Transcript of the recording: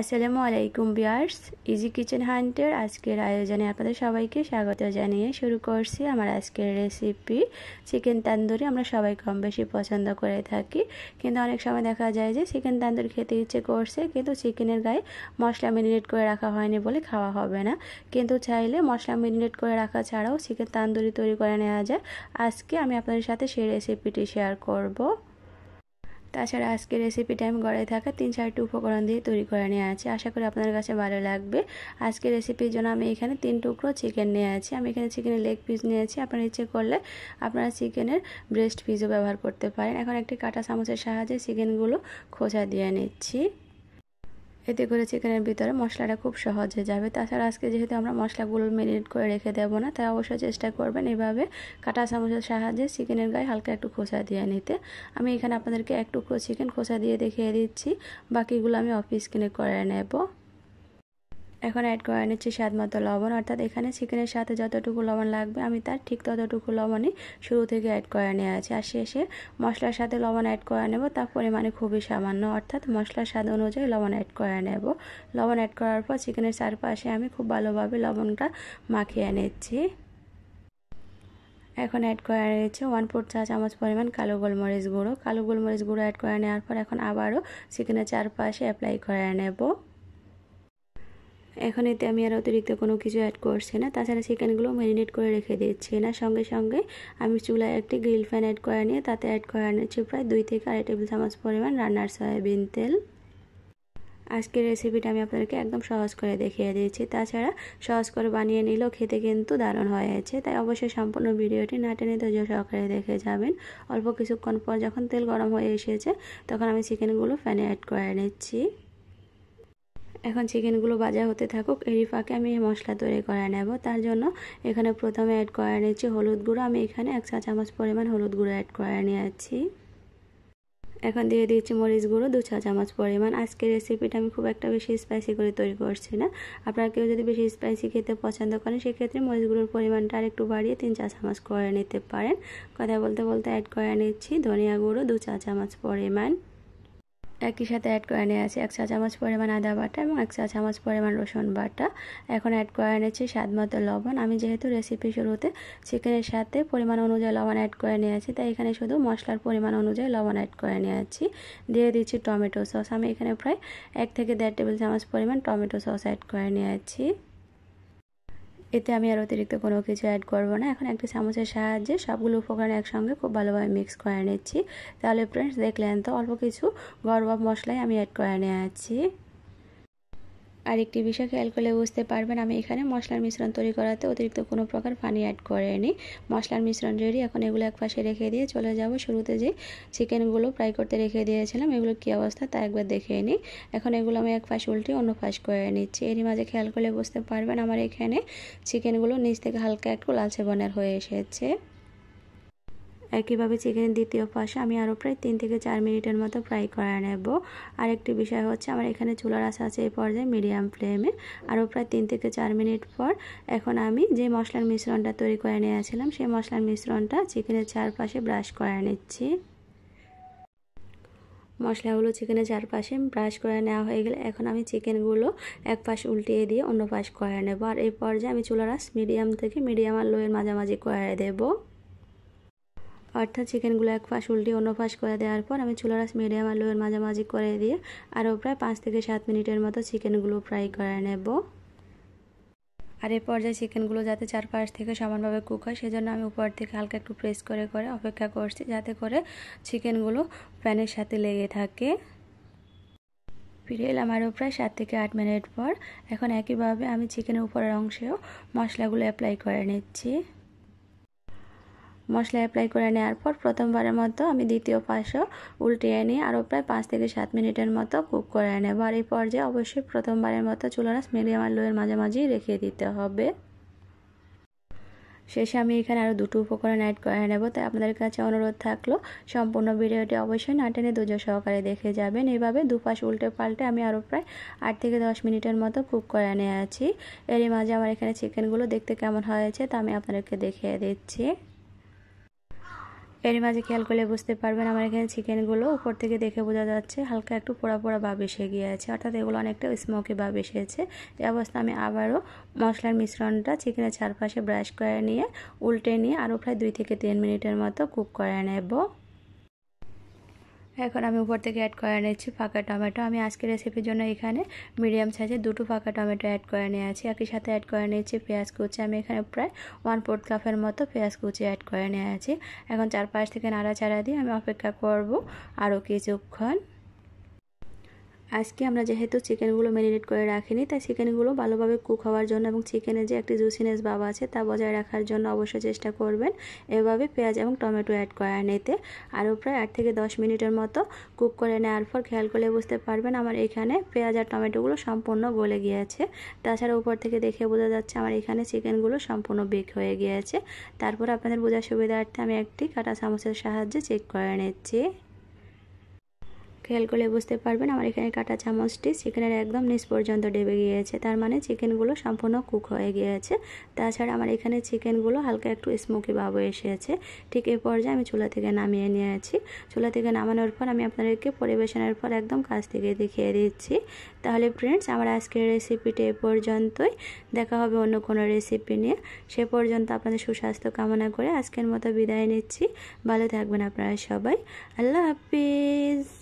আসসালামু আলাইকুম বিয়ার্স easy kitchen হান্টের আজকের আয়োজনে আপনাদের সবাইকে স্বাগত জানিয়ে শুরু করছি আমার আজকের রেসিপি চিকেন তান্দুরি আমরা সবাই কম বেশি পছন্দ করে থাকি কিন্তু অনেক সময় দেখা যায় যে চিকেন তান্দুরি খেতে ইচ্ছে করছে কিন্তু চিকেনের গায়ে মশলা মেরিনেট করে রাখা হয়নি বলে খাওয়া হবে না কিন্তু চাইলে মশলা মেরিনেট করে রাখা ছাড়াও চিকেন তান্দুরি তৈরি করে নেওয়া যায় আজকে আমি আপনাদের সাথে সেই রেসিপিটি শেয়ার করবো তাছাড়া আজকে রেসিপিটা আমি গড়ায় থাকা তিন চারটি উপকরণ দিয়ে তৈরি করে নিয়ে আছি আশা করি আপনার কাছে ভালো লাগবে আজকে রেসিপির জন্য আমি এখানে তিন টুকরো চিকেন নিয়ে আছি আমি এখানে চিকেনের লেগ পিস নিয়েছি আপনার ইচ্ছে করলে আপনারা চিকেনের ব্রেস্ট পিসও ব্যবহার করতে পারেন এখন একটি কাটা চামচের সাহায্যে চিকেনগুলো খোঁচা দিয়ে নিচ্ছি এতে করে চিকেনের ভিতরে মশলাটা খুব সহজ হয়ে যাবে তাছাড়া আজকে যেহেতু আমরা মশলাগুলো মেরিনেট করে রেখে দেবো না তাই অবশ্যই চেষ্টা করবেন এভাবে কাটা চামচের সাহায্যে চিকেনের গায়ে হালকা একটু খোসা দিয়ে নিতে আমি এখানে আপনাদেরকে এক টুকরো চিকেন খোসা দিয়ে দেখিয়ে দিচ্ছি বাকিগুলো আমি অফিস কিনে করে নেবো এখন অ্যাড করে নিচ্ছি স্বাদ মতো লবণ অর্থাৎ এখানে চিকেনের সাথে যতটুকু লবণ লাগবে আমি তার ঠিক ততটুকু লবণই শুরু থেকে অ্যাড করে নেওয়া আছে আর শেষে মশলার সাথে লবণ অ্যাড করে নেব তার পরিমাণে খুবই সামান্য অর্থাৎ মশলার স্বাদ অনুযায়ী লবণ অ্যাড করে নেব লবণ অ্যাড করার পর চিকেনের চারপাশে আমি খুব ভালোভাবে লবণটা মাখিয়ে নিচ্ছি এখন অ্যাড করে নিচ্ছে ওয়ান ফোর চা চামচ পরিমাণ কালো গোলমরিচ গুঁড়ো কালো গোলমরিচ গুঁড়ো অ্যাড করে নেওয়ার পর এখন আবারও চিকেনের চারপাশে অ্যাপ্লাই করে নেব এখন এতে আমি আর অতিরিক্ত কোনো কিছু অ্যাড করছি না তাছাড়া চিকেনগুলো ম্যারিনেট করে রেখে দিচ্ছি না সঙ্গে সঙ্গে আমি চুলায় একটি গ্রিল ফ্যান অ্যাড করে নিয়ে তাতে অ্যাড করে নিচ্ছি প্রায় দুই থেকে আড়াই টেবিল চামচ পরিমাণ রান্নার সয়াবিন তেল আজকের রেসিপিটা আমি আপনাদেরকে একদম সহজ করে দেখিয়ে দিয়েছি তাছাড়া সহজ করে বানিয়ে নিলেও খেতে কিন্তু দারুণ হয়েছে তাই অবশ্যই সম্পূর্ণ ভিডিওটি না টেনে ধৈর্য সহকারে দেখে যাবেন অল্প কিছুক্ষণ পর যখন তেল গরম হয়ে এসেছে তখন আমি চিকেনগুলো ফ্যানে অ্যাড করে নিচ্ছি এখন চিকেনগুলো বাজা হতে থাকুক এরই ফাঁকে আমি মশলা তৈরি করে নেব তার জন্য এখানে প্রথমে অ্যাড করে নিচ্ছি হলুদ গুঁড়ো আমি এখানে এক চা চামচ পরিমাণ হলুদ গুঁড়ো অ্যাড করে নিয়েছি এখন দিয়ে দিচ্ছি মরিচ গুঁড়ো দু চা চামচ পরিমাণ আজকে রেসিপিটা আমি খুব একটা বেশি স্পাইসি করে তৈরি করছি না আপনারা কেউ যদি বেশি স্পাইসি খেতে পছন্দ করেন সেক্ষেত্রে মরিচ গুঁড়োর পরিমাণটা আর একটু বাড়িয়ে তিন চা চামচ করে নিতে পারেন কথা বলতে বলতে অ্যাড করে নিচ্ছি ধনিয়া গুঁড়ো দু চা চামচ পরিমাণ একই সাথে অ্যাড করে নিয়েছি এক চা চামচ পরিমাণ আদা বাটা এবং এক চা চামচ পরিমাণ রসুন বাটা এখন অ্যাড করে নিয়েছি স্বাদ মতো লবণ আমি যেহেতু রেসিপি শুরুতে চিকেনের সাথে পরিমাণ অনুযায়ী লবণ অ্যাড করে নিয়েছি তাই এখানে শুধু মশলার পরিমাণ অনুযায়ী লবণ অ্যাড করে নিয়েছি দিয়ে দিচ্ছি টমেটো সস আমি এখানে প্রায় এক থেকে দেড় টেবিল চামচ পরিমাণ টমেটো সস অ্যাড করে নিয়েছি এতে আমি আর অতিরিক্ত কোনো কিছু অ্যাড করব না এখন একটা চামচের সাহায্যে সবগুলো উপকরণ একসঙ্গে খুব ভালোভাবে মিক্স করে নিচ্ছি তাহলে ফ্রেন্ডস দেখলেন তো অল্প কিছু গরম মশলাই আমি অ্যাড করে নিয়ে আছি আরেকটি বিষয় খেয়াল করলে বুঝতে পারবেন আমি এখানে মশলার মিশ্রণ তৈরি করাতে অতিরিক্ত কোনো প্রকার পানি অ্যাড করেনি মশলার মিশ্রণ রেডি এখন এগুলো এক পাশে রেখে দিয়ে চলে যাব শুরুতে যে চিকেনগুলো ফ্রাই করতে রেখে দিয়েছিলাম এগুলো কী অবস্থা তা একবার দেখে নিই এখন এগুলো আমি এক পাশ উল্টে অন্য পাশ করে নিচ্ছি এরই মাঝে খেয়াল করলে বুঝতে পারবেন আমার এখানে চিকেনগুলো নিচ থেকে হালকা একটু লালচে বনের হয়ে এসেছে একইভাবে চিকেনের দ্বিতীয় পাশে আমি আরও প্রায় তিন থেকে চার মিনিটের মতো ফ্রাই করে নেব আর একটি বিষয় হচ্ছে আমার এখানে চুলার আশা আছে এই পর্যায়ে মিডিয়াম ফ্লেমে আরও প্রায় তিন থেকে চার মিনিট পর এখন আমি যে মশলার মিশ্রণটা তৈরি করে নিয়েছিলাম সেই মশলার মিশ্রণটা চিকেনের চারপাশে ব্রাশ করে নিচ্ছি মশলাগুলো চিকেনের চারপাশে ব্রাশ করে নেওয়া হয়ে গেলে এখন আমি চিকেনগুলো এক পাশ উল্টিয়ে দিয়ে অন্য পাশ করে নেব আর এই পর্যায়ে আমি চুলারাস মিডিয়াম থেকে মিডিয়াম আর লোয়ের মাঝামাঝি করে দেবো অর্থাৎ চিকেনগুলো এক ফাঁস উল্টে অন্য ফাঁস করে দেওয়ার পর আমি চুলার মিডিয়াম আর লোয়ের মাঝামাঝি করে দিয়ে আরও প্রায় পাঁচ থেকে সাত মিনিটের মতো চিকেনগুলো ফ্রাই করে নেব আর এর পর্যায়ে চিকেনগুলো যাতে চারপাশ থেকে সমানভাবে কুক হয় সেজন্য আমি উপর থেকে হালকা একটু প্রেস করে করে অপেক্ষা করছি যাতে করে চিকেনগুলো প্যানের সাথে লেগে থাকে ফিরে এলাম আরও প্রায় সাত থেকে আট মিনিট পর এখন একইভাবে আমি চিকেনের উপরের অংশেও মশলাগুলো অ্যাপ্লাই করে নিচ্ছি মশলা অ্যাপ্লাই করে নেওয়ার পর প্রথমবারের মতো আমি দ্বিতীয় পাশও উল্টিয়ে নিই আরও প্রায় পাঁচ থেকে সাত মিনিটের মতো কুক করে নেব আর এই পর্যায়ে অবশ্যই প্রথমবারের মতো চুলানাস মিডিয়াম আর লোয়ের মাঝামাঝি রেখে দিতে হবে শেষে আমি এখানে আরও দুটো উপকরণ অ্যাড করে নেব তাই আপনাদের কাছে অনুরোধ থাকলো সম্পূর্ণ ভিডিওটি অবশ্যই না টেনে দুজন সহকারে দেখে যাবেন এইভাবে দুপাশ উল্টে পাল্টে আমি আরও প্রায় আট থেকে দশ মিনিটের মতো কুক করে নিয়ে আছি এরই মাঝে আমার এখানে চিকেনগুলো দেখতে কেমন হয়েছে তা আমি আপনাদেরকে দেখিয়ে দিচ্ছি এর মাঝে খেয়াল করলে বুঝতে পারবেন আমার এখানে চিকেনগুলো উপর থেকে দেখে বোঝা যাচ্ছে হালকা একটু পোড়া পোড়া ভাব এসে গিয়েছে অর্থাৎ এগুলো অনেকটা স্মোকি ভাব এসেছে এই অবস্থা আমি আবারও মশলার মিশ্রণটা চিকেনের চারপাশে ব্রাশ করে নিয়ে উল্টে নিয়ে আরও প্রায় দুই থেকে তিন মিনিটের মতো কুক করে নেব এখন আমি উপর থেকে অ্যাড করে নিচ্ছি ফাঁকা টমেটো আমি আজকে রেসিপির জন্য এখানে মিডিয়াম সাইজে দুটো ফাঁকা টমেটো অ্যাড করে নিয়ে আছি একই সাথে অ্যাড করে নিয়েছি পেঁয়াজ কুচি আমি এখানে প্রায় ওয়ান ফোর্থ কাপের মতো পেঁয়াজ কুচি অ্যাড করে নিয়ে আছি এখন চারপাশ থেকে নাড়াচাড়া দিয়ে আমি অপেক্ষা করব আরও কিছুক্ষণ আজকে আমরা যেহেতু চিকেনগুলো ম্যারিনেট করে রাখিনি তাই চিকেনগুলো ভালোভাবে কুক হওয়ার জন্য এবং চিকেনের যে একটি জুসিনেস বাব আছে তা বজায় রাখার জন্য অবশ্যই চেষ্টা করবেন এভাবে পেঁয়াজ এবং টমেটো অ্যাড করা নিতে আরও প্রায় আট থেকে দশ মিনিটের মতো কুক করে নেওয়ার পর খেয়াল করলে বুঝতে পারবেন আমার এখানে পেঁয়াজ আর টমেটোগুলো সম্পূর্ণ গলে গিয়েছে তাছাড়া উপর থেকে দেখে বোঝা যাচ্ছে আমার এখানে চিকেনগুলো সম্পূর্ণ বেক হয়ে গিয়েছে তারপর আপনাদের বোঝার সুবিধার্থে আমি একটি কাটা চামচের সাহায্যে চেক করে নিচ্ছি খেয়াল করলে বুঝতে পারবেন আমার এখানে কাটা চামচটি চিকেনের একদম নিচ পর্যন্ত ডেবে গিয়েছে তার মানে চিকেনগুলো সম্পূর্ণ কুক হয়ে গিয়েছে তাছাড়া আমার এখানে চিকেনগুলো হালকা একটু স্মোকি ভাব এসেছে ঠিক এই পর্যায়ে আমি চুলা থেকে নামিয়ে নিয়েছি চুলা থেকে নামানোর পর আমি আপনাদেরকে পরিবেশনের পর একদম কাছ থেকে দেখিয়ে দিচ্ছি তাহলে ফ্রেন্ডস আমার আজকের রেসিপিটি এ পর্যন্তই দেখা হবে অন্য কোনো রেসিপি নিয়ে সে পর্যন্ত আপনাদের সুস্বাস্থ্য কামনা করে আজকের মতো বিদায় নিচ্ছি ভালো থাকবেন আপনারা সবাই আল্লাহ হাফিজ